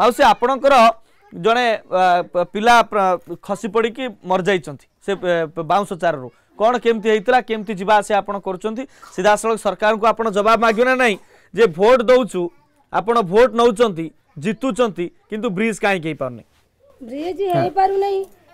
ମାଉସୀ ଆପଣଙ୍କର ଜଣେ ପିଲା ଖସି ପଡ଼ିକି ମରିଯାଇଛନ୍ତି ସେ ବାଉଁଶ ଚାରାରୁ କ'ଣ କେମିତି ହେଇଥିଲା କେମିତି ଯିବା ଆସିବା ଆପଣ କରୁଛନ୍ତି ସିଧାସଳଖ ସରକାରଙ୍କୁ ଆପଣ ଜବାବ ମାଗିବେ ନା ନାହିଁ ଯେ ଭୋଟ୍ ଦେଉଛୁ ଆପଣ ଭୋଟ୍ ନେଉଛନ୍ତି ଜିତୁଛନ୍ତି କିନ୍ତୁ ବ୍ରିଜ୍ କାହିଁକି ହେଇପାରୁନି ବ୍ରିଜ୍ ହେଇପାରୁନାହିଁ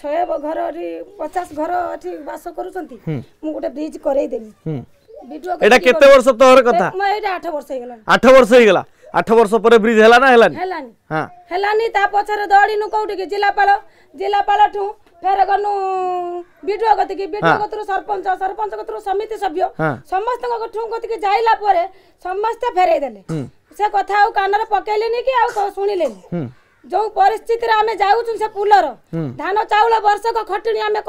ଶହେ ଘର ପଚାଶ ଘର ଏଠି ବାସ କରୁଛନ୍ତି ମୁଁ ଗୋଟେ ବ୍ରିଜ କରେଇଦେବି ଏଇଟା କେତେ ବର୍ଷ ତୋର କଥା ଏଇଟା ଆଠ ବର୍ଷ ହେଇଗଲା ଆଠ ବର୍ଷ ହେଇଗଲା ଆଠ ବର୍ଷ ପରେ ବ୍ରିଜ ହେଲା ନା ହେଲାନି ହେଲାନି ହେଲାନି ତା ପଛରେ ଦଳିନୁ କୋଉଠିକି ଜିଲ୍ଲାପାଳ ଜିଲ୍ଲାପାଳ ଠୁ ଫେର ଗନୁ ବିଡିଓ କତିକି ବିଡିଓ କତିରୁ ସରପଞ୍ଚ ସରପଞ୍ଚ କତିରୁ ସମିତି ସଭ୍ୟ ସମସ୍ତଙ୍କ ଠୁ କତିକି ଯାଇଲା ପରେ ସମସ୍ତେ ଫେରେଇ ଦେଲେ ସେ କଥା ଆଉ କାନରେ ପକେଇଲେନି କି ଆଉ ଶୁଣିଲେନି जो परिस्थिति आमे जायू से पूल्लर, धानो चावला बर्षग, खट्टिनी आमे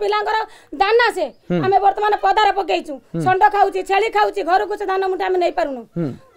पिलांगर दाना से, आमे बर्तमान पदार आपकेईचु, छंड़ खाऊची, छेली खाऊची, घरुकुचे दान्ना मुट्या आमे नही पारूनु।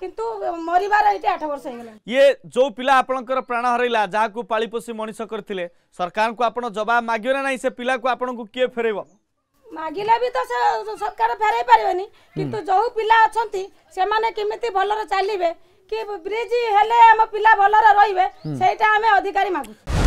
কিন্তু মরিবার এইটা 8 বছর হই গলা ইয়ে জো পিলা আপনকর প্রাণ হরাইলা যা কো পালি পসি মনিসা করtile সরকার কো আপন জবাব মাগিও না নাই সে পিলা কো আপন কো কি ফেরেব মাগিলা বি তসে সরকার ফেরাই পারবানি কিন্তু জো পিলা আছেনতি সে মানে কিমিতি ভালর চালিবে কি ব্রিজ হেলে আম পিলা ভালর রইবে সেইটা আমি অধিকারী মাগু